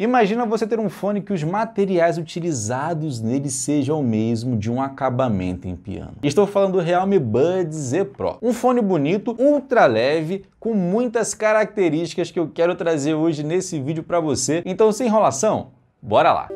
Imagina você ter um fone que os materiais utilizados nele sejam o mesmo de um acabamento em piano. Estou falando do Realme Buds Z Pro. Um fone bonito, ultra leve, com muitas características que eu quero trazer hoje nesse vídeo para você. Então, sem enrolação, bora lá!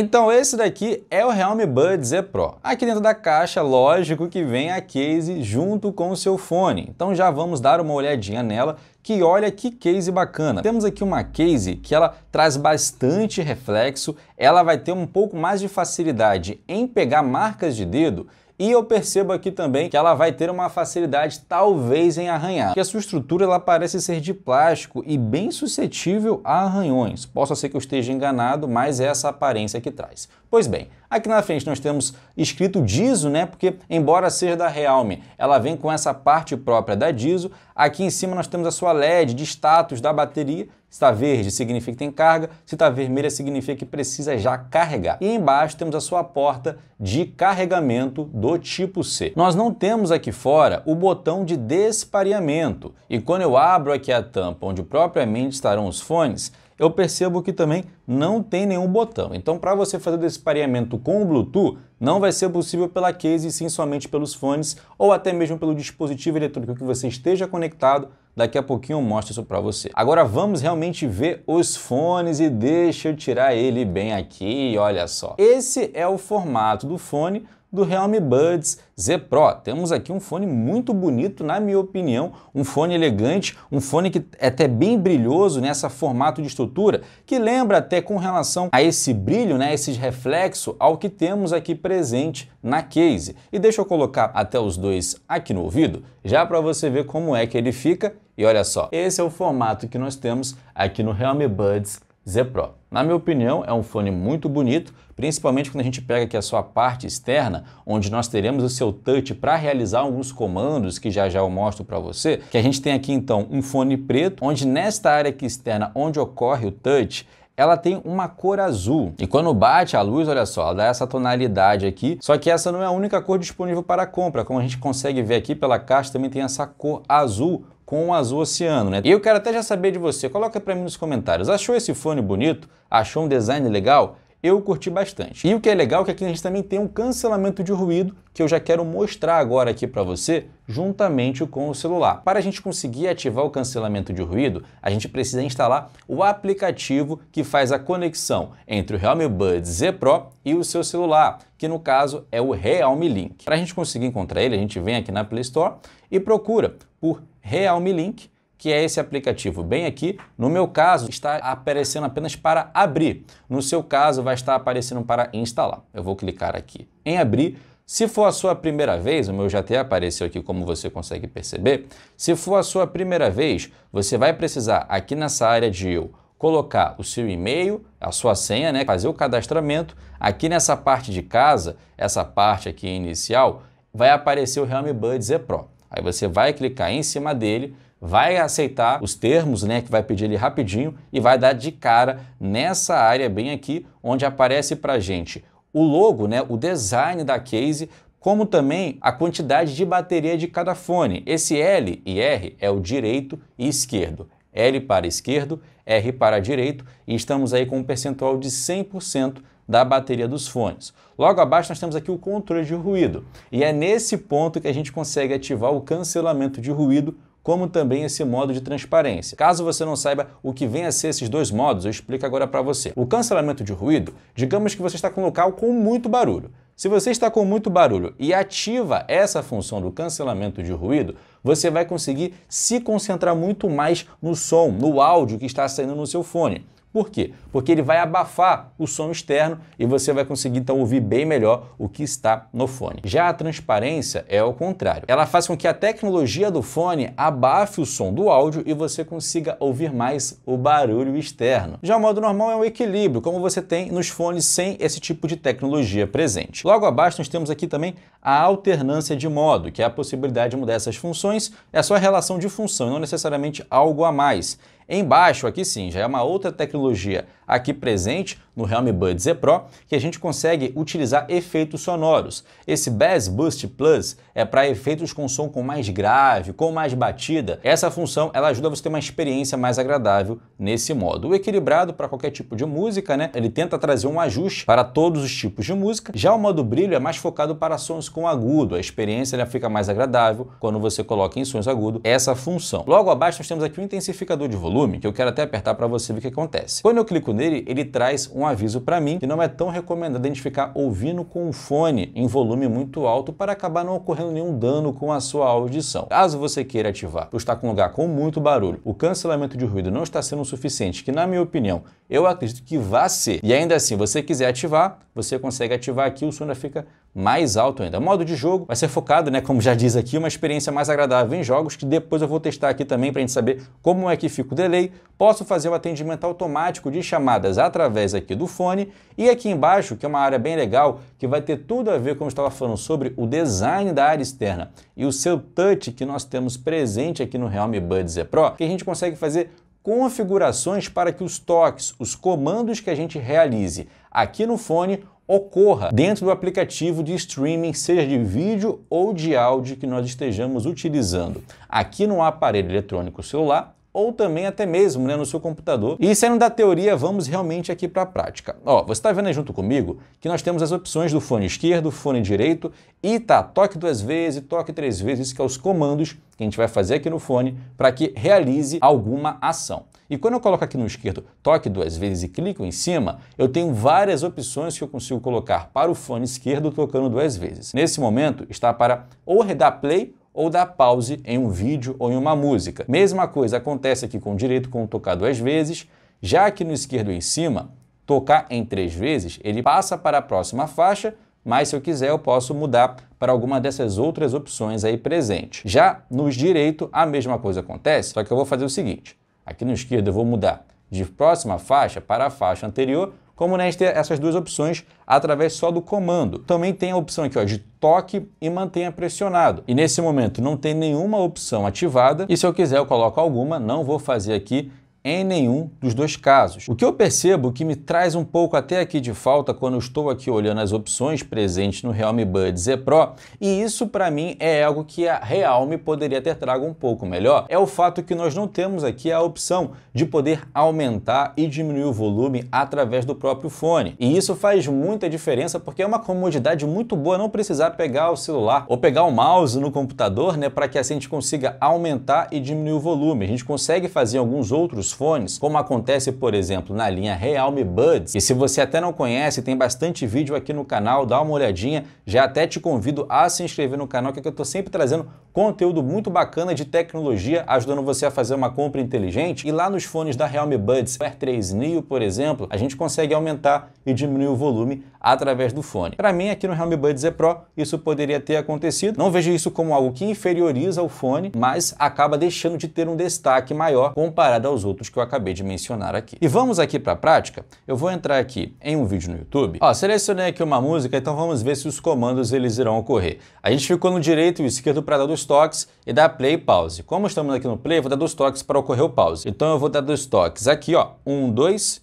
Então esse daqui é o Realme Bud Z Pro. Aqui dentro da caixa, lógico que vem a case junto com o seu fone. Então já vamos dar uma olhadinha nela, que olha que case bacana. Temos aqui uma case que ela traz bastante reflexo, ela vai ter um pouco mais de facilidade em pegar marcas de dedo e eu percebo aqui também que ela vai ter uma facilidade talvez em arranhar, que a sua estrutura ela parece ser de plástico e bem suscetível a arranhões. Posso ser que eu esteja enganado, mas é essa aparência que traz. Pois bem, aqui na frente nós temos escrito Diso, né? Porque embora seja da Realme, ela vem com essa parte própria da Diso. Aqui em cima nós temos a sua LED de status da bateria se está verde, significa que tem carga. Se está vermelha, significa que precisa já carregar. E embaixo temos a sua porta de carregamento do tipo C. Nós não temos aqui fora o botão de despareamento. E quando eu abro aqui a tampa, onde propriamente estarão os fones, eu percebo que também não tem nenhum botão. Então, para você fazer o despareamento com o Bluetooth, não vai ser possível pela case, e sim somente pelos fones ou até mesmo pelo dispositivo eletrônico que você esteja conectado Daqui a pouquinho eu mostro isso para você. Agora vamos realmente ver os fones e deixa eu tirar ele bem aqui, olha só. Esse é o formato do fone do Realme Buds Z Pro. Temos aqui um fone muito bonito, na minha opinião, um fone elegante, um fone que é até bem brilhoso nessa né? formato de estrutura, que lembra até com relação a esse brilho, né, esse reflexo ao que temos aqui presente na case. E deixa eu colocar até os dois aqui no ouvido, já para você ver como é que ele fica. E olha só, esse é o formato que nós temos aqui no Realme Buds Z Pro. Na minha opinião, é um fone muito bonito, principalmente quando a gente pega aqui a sua parte externa, onde nós teremos o seu touch para realizar alguns comandos que já já eu mostro para você, que a gente tem aqui então um fone preto, onde nesta área aqui externa onde ocorre o touch, ela tem uma cor azul. E quando bate a luz, olha só, ela dá essa tonalidade aqui. Só que essa não é a única cor disponível para compra. Como a gente consegue ver aqui pela caixa, também tem essa cor azul com o azul oceano, né? E eu quero até já saber de você, coloca para mim nos comentários. Achou esse fone bonito? Achou um design legal? eu curti bastante. E o que é legal é que aqui a gente também tem um cancelamento de ruído que eu já quero mostrar agora aqui para você juntamente com o celular. Para a gente conseguir ativar o cancelamento de ruído, a gente precisa instalar o aplicativo que faz a conexão entre o Realme Buds Z Pro e o seu celular, que no caso é o Realme Link. Para a gente conseguir encontrar ele, a gente vem aqui na Play Store e procura por Realme Link que é esse aplicativo. Bem aqui, no meu caso, está aparecendo apenas para abrir. No seu caso, vai estar aparecendo para instalar. Eu vou clicar aqui em abrir. Se for a sua primeira vez, o meu já até apareceu aqui como você consegue perceber. Se for a sua primeira vez, você vai precisar aqui nessa área de eu colocar o seu e-mail, a sua senha, né, fazer o cadastramento. Aqui nessa parte de casa, essa parte aqui inicial, vai aparecer o Realme Buds E Pro. Aí você vai clicar em cima dele vai aceitar os termos, né, que vai pedir ali rapidinho e vai dar de cara nessa área bem aqui, onde aparece para gente o logo, né, o design da case, como também a quantidade de bateria de cada fone. Esse L e R é o direito e esquerdo. L para esquerdo, R para direito e estamos aí com um percentual de 100% da bateria dos fones. Logo abaixo nós temos aqui o controle de ruído e é nesse ponto que a gente consegue ativar o cancelamento de ruído como também esse modo de transparência. Caso você não saiba o que vem a ser esses dois modos, eu explico agora para você. O cancelamento de ruído, digamos que você está com um local com muito barulho. Se você está com muito barulho e ativa essa função do cancelamento de ruído, você vai conseguir se concentrar muito mais no som, no áudio que está saindo no seu fone. Por quê? Porque ele vai abafar o som externo e você vai conseguir então ouvir bem melhor o que está no fone. Já a transparência é o contrário. Ela faz com que a tecnologia do fone abafe o som do áudio e você consiga ouvir mais o barulho externo. Já o modo normal é um equilíbrio, como você tem nos fones sem esse tipo de tecnologia presente. Logo abaixo nós temos aqui também a alternância de modo, que é a possibilidade de mudar essas funções, é só a relação de função, não necessariamente algo a mais. Embaixo, aqui sim, já é uma outra tecnologia aqui presente, no Realme Buds E Pro, que a gente consegue utilizar efeitos sonoros. Esse Bass Boost Plus é para efeitos com som com mais grave, com mais batida. Essa função ela ajuda você a ter uma experiência mais agradável nesse modo. O equilibrado para qualquer tipo de música, né? Ele tenta trazer um ajuste para todos os tipos de música. Já o modo brilho é mais focado para sons com agudo. A experiência ela fica mais agradável quando você coloca em sons agudo. essa função. Logo abaixo nós temos aqui o um intensificador de volume, que eu quero até apertar para você ver o que acontece. Quando eu clico nele, ele traz um aviso para mim que não é tão recomendado identificar ouvindo com o fone em volume muito alto para acabar não ocorrendo nenhum dano com a sua audição. Caso você queira ativar ou está com um lugar com muito barulho, o cancelamento de ruído não está sendo suficiente, que na minha opinião, eu acredito que vá ser. E ainda assim, você quiser ativar, você consegue ativar aqui, o som ainda fica mais alto ainda. O modo de jogo vai ser focado, né, como já diz aqui, uma experiência mais agradável em jogos que depois eu vou testar aqui também para a gente saber como é que fica o delay. Posso fazer o atendimento automático de chamadas através aqui do fone e aqui embaixo, que é uma área bem legal, que vai ter tudo a ver como eu estava falando sobre o design da área externa e o seu touch que nós temos presente aqui no Realme Buds Z Pro, que a gente consegue fazer configurações para que os toques, os comandos que a gente realize aqui no fone ocorra dentro do aplicativo de streaming, seja de vídeo ou de áudio que nós estejamos utilizando, aqui no aparelho eletrônico celular ou também até mesmo né, no seu computador. E saindo da teoria, vamos realmente aqui para a prática. Ó, você está vendo aí junto comigo que nós temos as opções do fone esquerdo, fone direito e tá, toque duas vezes, toque três vezes, isso que é os comandos que a gente vai fazer aqui no fone para que realize alguma ação. E quando eu coloco aqui no esquerdo toque duas vezes e clico em cima, eu tenho várias opções que eu consigo colocar para o fone esquerdo tocando duas vezes. Nesse momento está para ou redar play ou dar pause em um vídeo ou em uma música. Mesma coisa acontece aqui com o direito com o tocar duas vezes, já que no esquerdo em cima, tocar em três vezes, ele passa para a próxima faixa mas se eu quiser eu posso mudar para alguma dessas outras opções aí presente. Já nos direito, a mesma coisa acontece, só que eu vou fazer o seguinte, Aqui no esquerdo eu vou mudar de próxima faixa para a faixa anterior, como nesta essas duas opções através só do comando. Também tem a opção aqui ó, de toque e mantenha pressionado. E nesse momento não tem nenhuma opção ativada e se eu quiser eu coloco alguma, não vou fazer aqui em nenhum dos dois casos. O que eu percebo que me traz um pouco até aqui de falta quando estou aqui olhando as opções presentes no Realme Buds Z Pro, e isso para mim é algo que a Realme poderia ter trago um pouco melhor, é o fato que nós não temos aqui a opção de poder aumentar e diminuir o volume através do próprio fone. E isso faz muita diferença porque é uma comodidade muito boa não precisar pegar o celular ou pegar o mouse no computador, né, para que assim a gente consiga aumentar e diminuir o volume. A gente consegue fazer alguns outros fones, como acontece, por exemplo, na linha Realme Buds. E se você até não conhece, tem bastante vídeo aqui no canal, dá uma olhadinha. Já até te convido a se inscrever no canal, que é eu estou sempre trazendo conteúdo muito bacana de tecnologia, ajudando você a fazer uma compra inteligente. E lá nos fones da Realme Buds R3 Neo, por exemplo, a gente consegue aumentar e diminuir o volume através do fone. Para mim, aqui no Realme Buds E é Pro, isso poderia ter acontecido. Não vejo isso como algo que inferioriza o fone, mas acaba deixando de ter um destaque maior comparado aos outros que eu acabei de mencionar aqui. E vamos aqui para a prática? Eu vou entrar aqui em um vídeo no YouTube. Ó, selecionei aqui uma música, então vamos ver se os comandos eles irão ocorrer. A gente ficou no direito e esquerdo é para dar dos toques e dar play e pause. Como estamos aqui no play, eu vou dar dos toques para ocorrer o pause. Então eu vou dar dos toques aqui, ó, um, dois,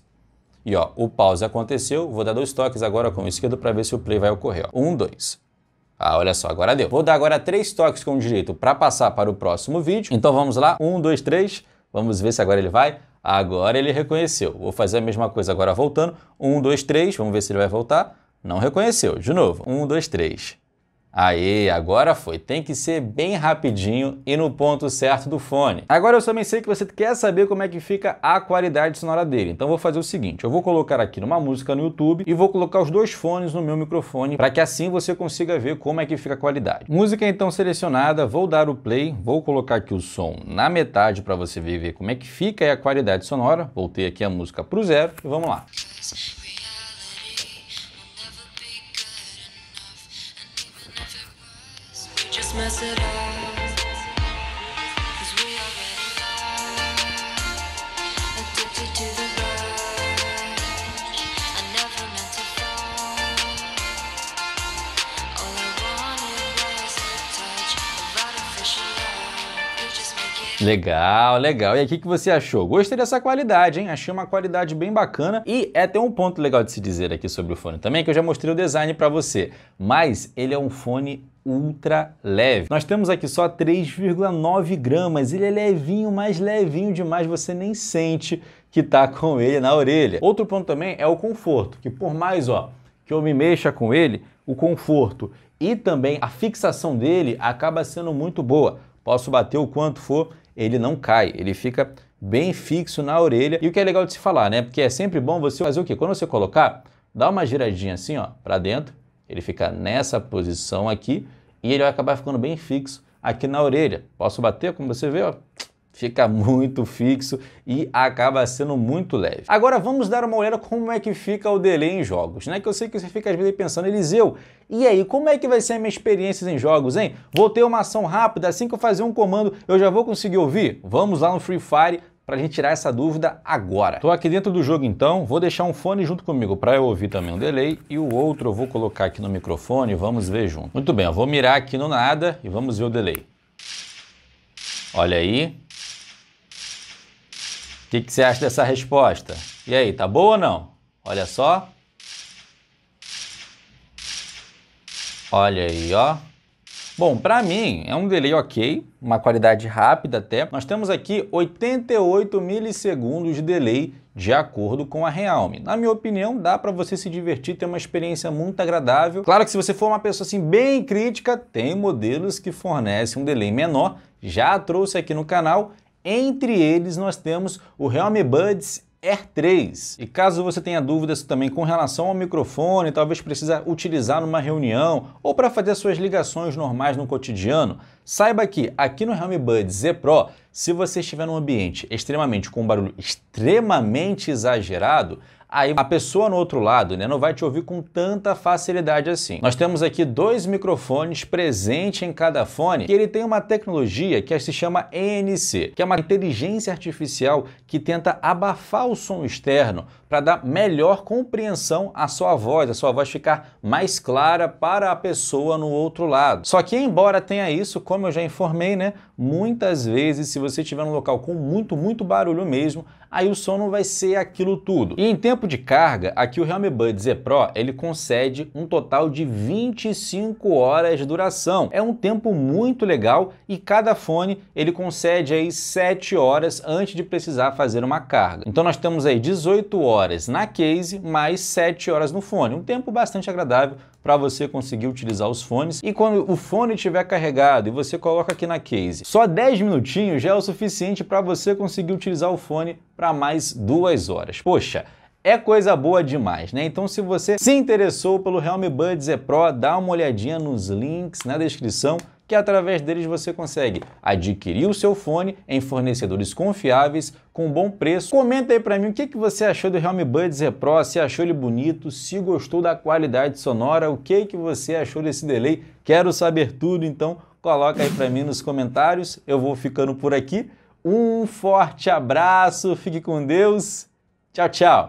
e ó, o pause aconteceu, vou dar dois toques agora com o esquerdo para ver se o play vai ocorrer. Ó. Um, dois. Ah, olha só, agora deu. Vou dar agora três toques com o direito para passar para o próximo vídeo. Então vamos lá, um, dois, três... Vamos ver se agora ele vai. Agora ele reconheceu. Vou fazer a mesma coisa agora voltando. Um, dois, três. Vamos ver se ele vai voltar. Não reconheceu. De novo. Um, dois, três. Aê, agora foi. Tem que ser bem rapidinho e no ponto certo do fone. Agora eu também sei que você quer saber como é que fica a qualidade sonora dele. Então vou fazer o seguinte, eu vou colocar aqui numa música no YouTube e vou colocar os dois fones no meu microfone para que assim você consiga ver como é que fica a qualidade. Música então selecionada, vou dar o play, vou colocar aqui o som na metade para você ver como é que fica a qualidade sonora. Voltei aqui a música para o zero e vamos lá. mess it up. Legal, legal. E aqui o que, você achou? Gostei dessa qualidade, hein? Achei uma qualidade bem bacana. E é, até um ponto legal de se dizer aqui sobre o fone também, que eu já mostrei o design para você. Mas ele é um fone ultra leve. Nós temos aqui só 3,9 gramas, ele é levinho, mas levinho demais, você nem sente que tá com ele na orelha. Outro ponto também é o conforto, que por mais ó, que eu me mexa com ele, o conforto e também a fixação dele acaba sendo muito boa. Posso bater o quanto for ele não cai, ele fica bem fixo na orelha. E o que é legal de se falar, né? Porque é sempre bom você fazer o quê? Quando você colocar, dá uma giradinha assim, ó, para dentro, ele fica nessa posição aqui e ele vai acabar ficando bem fixo aqui na orelha. Posso bater, como você vê, ó, fica muito fixo e acaba sendo muito leve. Agora vamos dar uma olhada como é que fica o delay em jogos, né? Que eu sei que você fica às vezes pensando, Eliseu, e aí, como é que vai ser a minha experiência em jogos, hein? Vou ter uma ação rápida, assim que eu fazer um comando, eu já vou conseguir ouvir? Vamos lá no Free Fire para a gente tirar essa dúvida agora. Estou aqui dentro do jogo então, vou deixar um fone junto comigo para eu ouvir também um delay e o outro eu vou colocar aqui no microfone e vamos ver junto. Muito bem, eu vou mirar aqui no nada e vamos ver o delay. Olha aí, que, que você acha dessa resposta? E aí, tá boa ou não? Olha só. Olha aí, ó. Bom, para mim é um delay ok, uma qualidade rápida até. Nós temos aqui 88 milissegundos de delay de acordo com a Realme. Na minha opinião, dá para você se divertir, ter uma experiência muito agradável. Claro que se você for uma pessoa assim bem crítica, tem modelos que fornecem um delay menor. Já trouxe aqui no canal entre eles, nós temos o Realme Buds Air 3. E caso você tenha dúvidas também com relação ao microfone, talvez precisa utilizar numa reunião ou para fazer suas ligações normais no cotidiano, saiba que aqui no Realme Buds Z Pro, se você estiver num ambiente extremamente com um barulho extremamente exagerado, aí a pessoa no outro lado né, não vai te ouvir com tanta facilidade assim. Nós temos aqui dois microfones presentes em cada fone, que ele tem uma tecnologia que se chama ENC, que é uma inteligência artificial que tenta abafar o som externo para dar melhor compreensão à sua voz, a sua voz ficar mais clara para a pessoa no outro lado. Só que embora tenha isso, como eu já informei, né, Muitas vezes, se você estiver num local com muito, muito barulho mesmo, aí o som não vai ser aquilo tudo. E em tempo de carga, aqui o Realme Bud Z Pro, ele concede um total de 25 horas de duração. É um tempo muito legal e cada fone ele concede aí 7 horas antes de precisar fazer uma carga. Então nós temos aí 18 horas na case, mais 7 horas no fone. Um tempo bastante agradável para você conseguir utilizar os fones. E quando o fone estiver carregado e você coloca aqui na case, só 10 minutinhos já é o suficiente para você conseguir utilizar o fone para mais duas horas. Poxa, é coisa boa demais, né? Então se você se interessou pelo Realme Buds E Pro, dá uma olhadinha nos links na descrição que através deles você consegue adquirir o seu fone em fornecedores confiáveis com bom preço. Comenta aí para mim o que, que você achou do Realme Buds Z Pro, se achou ele bonito, se gostou da qualidade sonora, o que que você achou desse delay? Quero saber tudo, então coloca aí para mim nos comentários. Eu vou ficando por aqui. Um forte abraço, fique com Deus. Tchau, tchau.